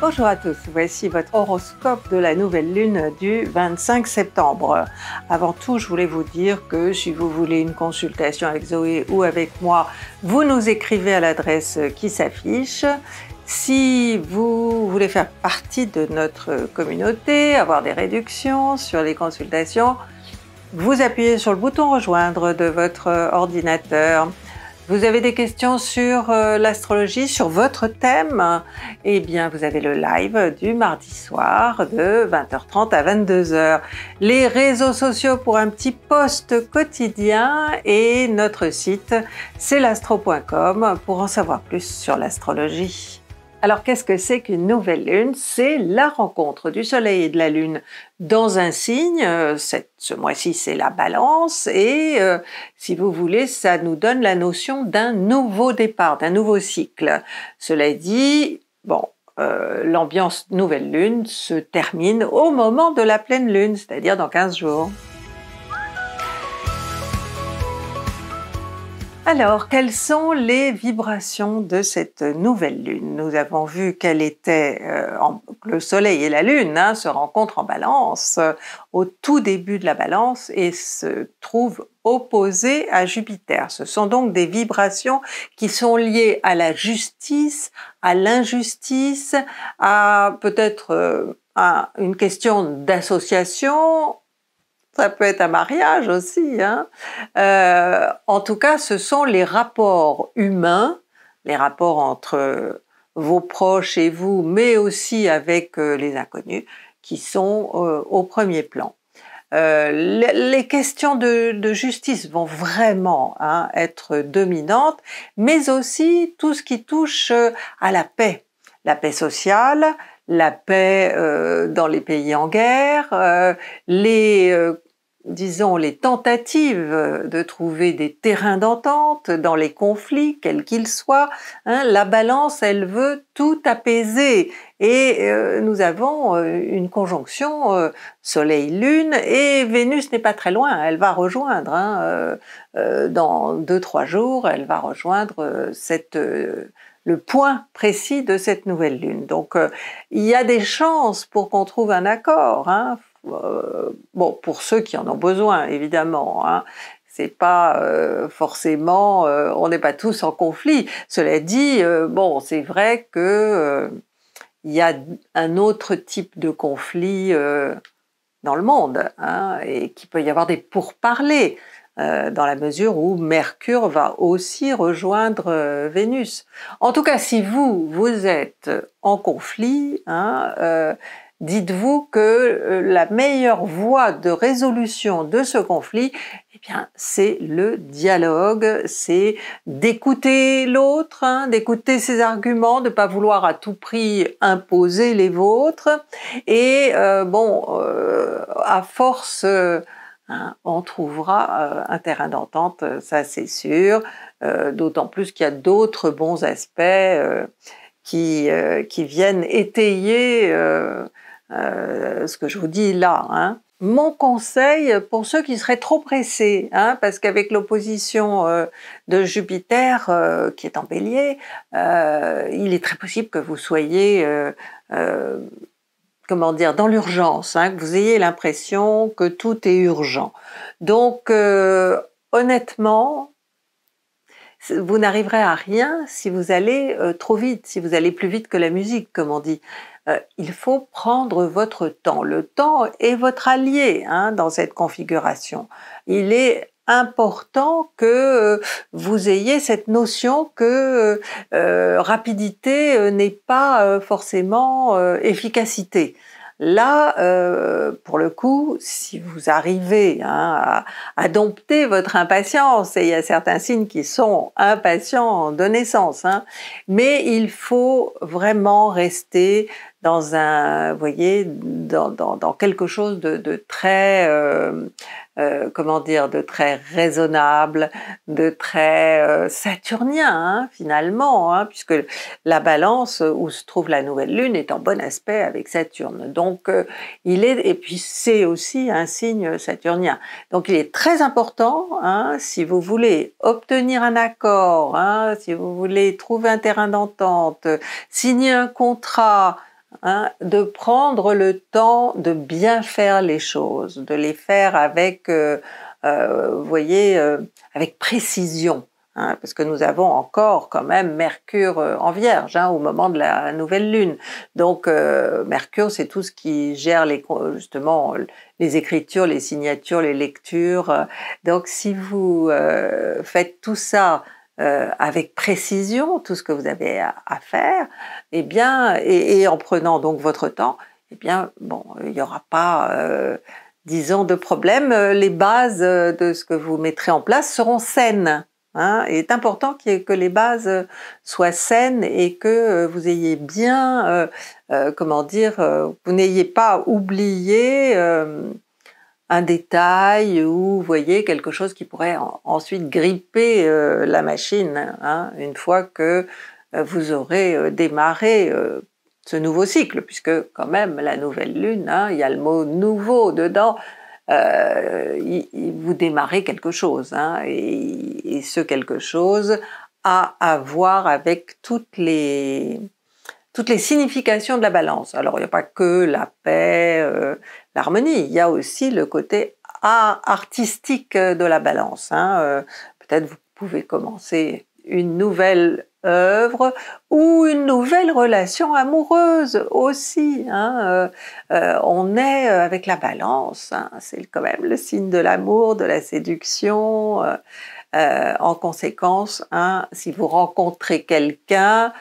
Bonjour à tous, voici votre horoscope de la nouvelle lune du 25 septembre. Avant tout, je voulais vous dire que si vous voulez une consultation avec Zoé ou avec moi, vous nous écrivez à l'adresse qui s'affiche. Si vous voulez faire partie de notre communauté, avoir des réductions sur les consultations, vous appuyez sur le bouton rejoindre de votre ordinateur. Vous avez des questions sur euh, l'astrologie, sur votre thème Eh bien, vous avez le live du mardi soir de 20h30 à 22h. Les réseaux sociaux pour un petit post quotidien et notre site c'est l'astro.com pour en savoir plus sur l'astrologie. Alors qu'est-ce que c'est qu'une nouvelle lune C'est la rencontre du Soleil et de la Lune dans un signe. Euh, ce mois-ci, c'est la balance. Et euh, si vous voulez, ça nous donne la notion d'un nouveau départ, d'un nouveau cycle. Cela dit, bon, euh, l'ambiance nouvelle lune se termine au moment de la pleine lune, c'est-à-dire dans 15 jours. Alors, quelles sont les vibrations de cette nouvelle lune Nous avons vu qu'elle était euh, le Soleil et la Lune hein, se rencontrent en Balance euh, au tout début de la Balance et se trouvent opposés à Jupiter. Ce sont donc des vibrations qui sont liées à la justice, à l'injustice, à peut-être euh, une question d'association ça peut être un mariage aussi. Hein. Euh, en tout cas, ce sont les rapports humains, les rapports entre euh, vos proches et vous, mais aussi avec euh, les inconnus, qui sont au premier plan. les questions de, justice vont vraiment hein, être dominantes, mais aussi tout ce qui touche à la paix, la paix sociale, la paix dans les pays en guerre, les disons, les tentatives de trouver des terrains d'entente dans les conflits, quels qu'ils soient, hein, la balance, elle veut tout apaiser. Et euh, nous avons euh, une conjonction euh, Soleil-Lune et Vénus n'est pas très loin, elle va rejoindre, hein, dans deux, trois jours, elle va rejoindre le point précis de cette nouvelle lune. Donc il y a des chances pour qu'on trouve un accord. Hein. Euh, bon, pour ceux qui en ont besoin, évidemment. Hein. c'est pas euh, forcément, euh, on n'est pas tous en conflit. Cela dit, bon, c'est vrai que il y a un autre type de conflit dans le monde, hein, et qu'il peut y avoir des pourparlers dans la mesure où Mercure va aussi rejoindre Vénus. En tout cas, si vous vous êtes en conflit, hein, dites-vous que euh, la meilleure voie de résolution de ce conflit, eh bien, c'est le dialogue, c'est d'écouter l'autre, hein, d'écouter ses arguments, de ne pas vouloir à tout prix imposer les vôtres. Et euh, bon, euh, à force, hein, on trouvera un terrain d'entente, ça c'est sûr, d'autant plus qu'il y a d'autres bons aspects qui, qui viennent étayer euh, ce que je vous dis là. Hein. Mon conseil pour ceux qui seraient trop pressés, hein, parce qu'avec l'opposition euh, de Jupiter euh, qui est en bélier, il est très possible que vous soyez comment dire, dans l'urgence, hein, que vous ayez l'impression que tout est urgent. Donc, honnêtement, vous n'arriverez à rien si vous allez euh, trop vite, si vous allez plus vite que la musique, comme on dit. Euh, il faut prendre votre temps. Le temps est votre allié hein, dans cette configuration. Il est important que euh, vous ayez cette notion que rapidité n'est pas forcément efficacité. Là, euh, pour le coup, si vous arrivez hein, à, dompter votre impatience, et il y a certains signes qui sont impatients de naissance, hein, mais il faut vraiment rester dans un, vous voyez, dans, dans, dans quelque chose de, de très, euh, euh comment dire, de très raisonnable, de très euh, saturnien hein, finalement, hein, puisque la balance où se trouve la nouvelle lune est en bon aspect avec Saturne. Donc euh, il est, et puis c'est aussi un signe saturnien. Donc il est très important, hein, si vous voulez obtenir un accord, hein, si vous voulez trouver un terrain d'entente, signer un contrat, Hein, de prendre le temps de bien faire les choses, de les faire avec, euh, euh, vous voyez, euh, avec précision. Hein, parce que nous avons encore quand même Mercure en Vierge hein, au moment de la nouvelle lune. Donc Mercure, c'est tout ce qui gère les, justement les écritures, les signatures, les lectures. Donc si vous faites tout ça euh, avec précision tout ce que vous avez à, faire, eh et bien, et, en prenant donc votre temps, et eh bien, bon, il n'y aura pas, euh, disons, de problème. Les bases de ce que vous mettrez en place seront saines. Hein. il est important que les bases soient saines et que vous ayez bien, euh, comment dire, vous n'ayez pas oublié détail ou, voyez, quelque chose qui pourrait ensuite gripper euh, la machine hein, une fois que euh, vous aurez euh, démarré ce nouveau cycle, puisque quand même la nouvelle lune, hein, il y a le mot nouveau dedans, vous démarrez quelque chose, hein, et, ce quelque chose a à voir avec toutes les toutes les significations de la balance. Alors il n'y a pas que la paix, l'harmonie, il y a aussi le côté ah, artistique euh, de la balance. Hein, euh, peut-être vous pouvez commencer une nouvelle œuvre ou une nouvelle relation amoureuse aussi. Hein, euh, on est avec la balance, hein, c'est quand même le signe de l'amour, de la séduction. en conséquence, si vous rencontrez quelqu'un,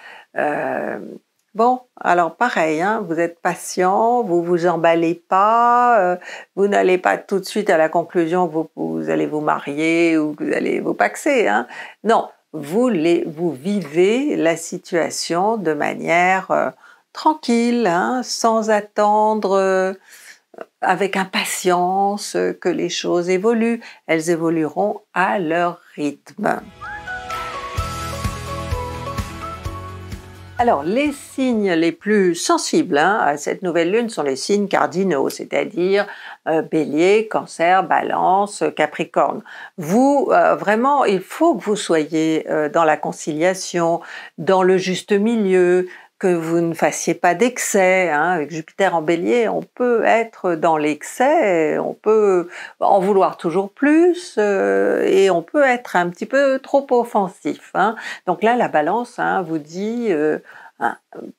Bon, alors pareil, hein, vous êtes patient, vous vous emballez pas, euh, vous n'allez pas tout de suite à la conclusion que vous, allez vous marier ou que vous allez vous paxer. Hein. Non, vous, vous vivez la situation de manière euh, tranquille, hein, sans attendre euh, avec impatience que les choses évoluent. Elles évolueront à leur rythme. Alors, les signes les plus sensibles hein, à cette nouvelle lune sont les signes cardinaux, c'est-à-dire euh, bélier, cancer, balance, capricorne. Vous, euh, vraiment, il faut que vous soyez euh, dans la conciliation, dans le juste milieu, que vous ne fassiez pas d'excès. Hein. Avec Jupiter en bélier, on peut être dans l'excès, on peut en vouloir toujours plus euh, et on peut être un petit peu trop offensif. Hein. Donc là, la balance hein, vous dit... Euh,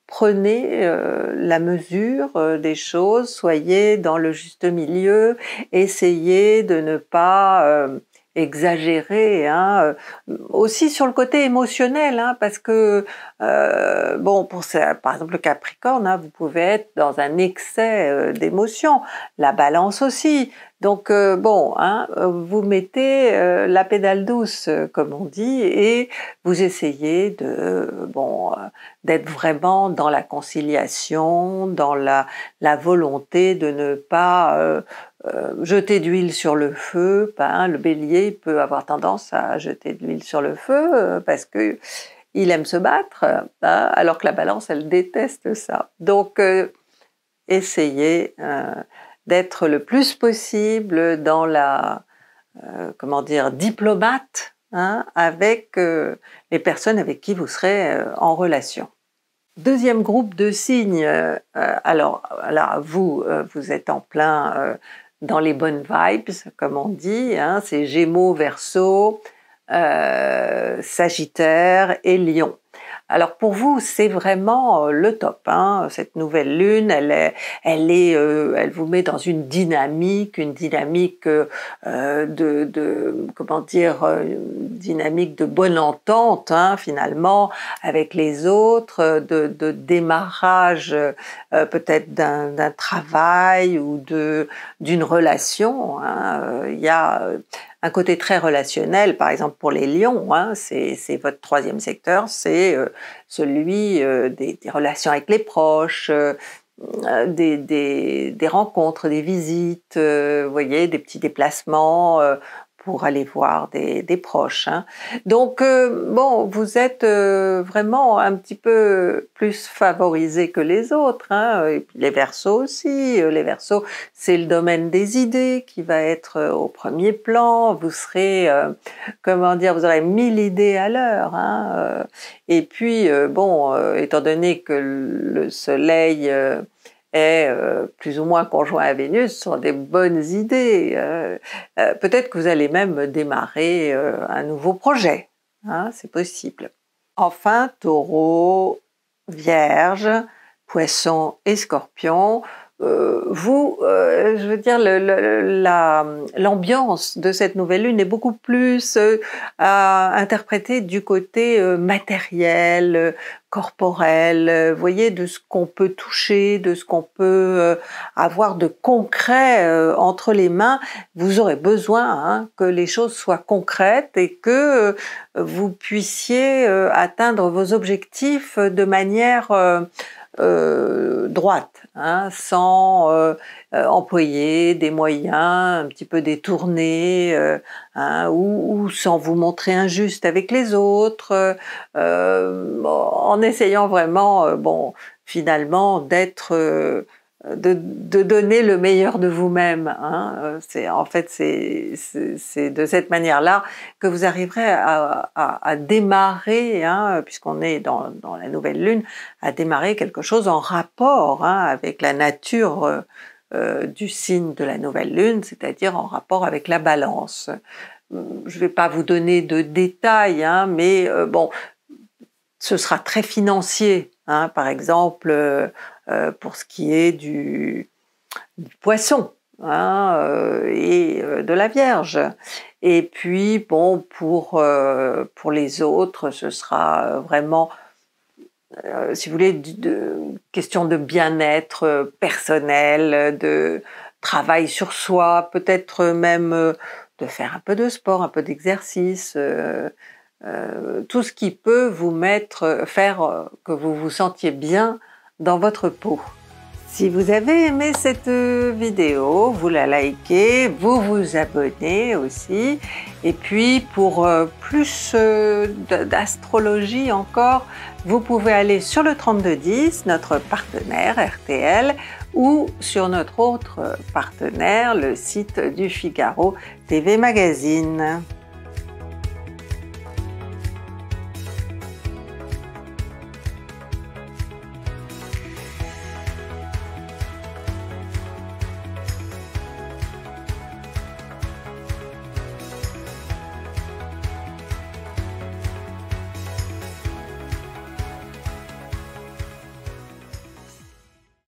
prenez euh, la mesure des choses, soyez dans le juste milieu, essayez de ne pas exagéré, hein, euh, aussi sur le côté émotionnel, hein, parce que, euh, bon, pour ça, par exemple le Capricorne, hein, vous pouvez être dans un excès euh, d'émotion, la balance aussi. Donc, bon, hein, vous mettez la pédale douce, comme on dit, et vous essayez de, bon, d'être vraiment dans la conciliation, dans la, la volonté de ne pas euh, jeter d'huile sur le feu, ben, le bélier peut avoir tendance à jeter de l'huile sur le feu euh, parce que il aime se battre, hein, alors que la balance, elle déteste ça. Donc, euh, essayez d'être le plus possible dans la, comment dire, diplomate hein, avec les personnes avec qui vous serez en relation. Deuxième groupe de signes, alors là, vous, vous êtes en plein dans les bonnes vibes, comme on dit, hein, c'est Gémeaux, Verseau, euh, Sagittaire et Lion. Alors pour vous, c'est vraiment euh, le top. Hein, cette nouvelle lune, elle est, elle est, euh, elle vous met dans une dynamique, une dynamique euh, de, comment dire, dynamique de bonne entente hein, finalement avec les autres, de, démarrage peut-être d'un travail ou de d'une relation. Hein. Il y a un côté très relationnel, par exemple pour les lions, hein, c'est votre troisième secteur, c'est euh, celui euh, des, relations avec les proches, euh, des, des, rencontres, des visites, vous voyez, des petits déplacements pour aller voir des, des proches. Hein. Donc, euh, bon, vous êtes euh, vraiment un petit peu plus favorisé que les autres. Hein. les versos aussi. Euh, les versos, c'est le domaine des idées qui va être au premier plan. Vous serez, comment dire, vous aurez mille idées à l'heure. Hein. Et puis, bon, étant donné que le soleil est euh, plus ou moins conjoint à Vénus sont des bonnes idées. Euh, euh, peut-être que vous allez même démarrer un nouveau projet, hein, c'est possible. Enfin, taureau, vierge, poisson et scorpion, euh, vous, euh, je veux dire, l'ambiance de cette nouvelle lune est beaucoup plus euh, à interpréter du côté matériel, corporel, voyez, de ce qu'on peut toucher, de ce qu'on peut avoir de concret entre les mains. Vous aurez besoin hein, que les choses soient concrètes et que vous puissiez atteindre vos objectifs de manière euh, droite, hein, sans euh, euh, employer des moyens un petit peu détournés hein, ou, ou, sans vous montrer injuste avec les autres, en essayant vraiment, bon, finalement, d'être de, donner le meilleur de vous-même. Hein. Euh, c'est en fait c'est de cette manière-là que vous arriverez à, démarrer, hein, puisqu'on est dans, la nouvelle lune, à démarrer quelque chose en rapport hein, avec la nature. Euh, euh, du signe de la nouvelle lune, c'est-à-dire en rapport avec la balance. Je ne vais pas vous donner de détails, mais bon, ce sera très financier. par exemple, euh, pour ce qui est du, poisson hein, euh, et euh, de la Vierge. Et puis, bon, pour, pour les autres, ce sera vraiment, si vous voulez, de, question de bien-être personnel, de travail sur soi, peut-être même de faire un peu de sport, un peu d'exercice, tout ce qui peut vous mettre, faire que vous vous sentiez bien dans votre peau. Si vous avez aimé cette euh, vidéo, vous la likez, vous vous abonnez aussi. Et puis pour euh, plus euh, d'astrologie encore, vous pouvez aller sur le 3210, notre partenaire RTL, ou sur notre autre partenaire, le site du Figaro TV Magazine.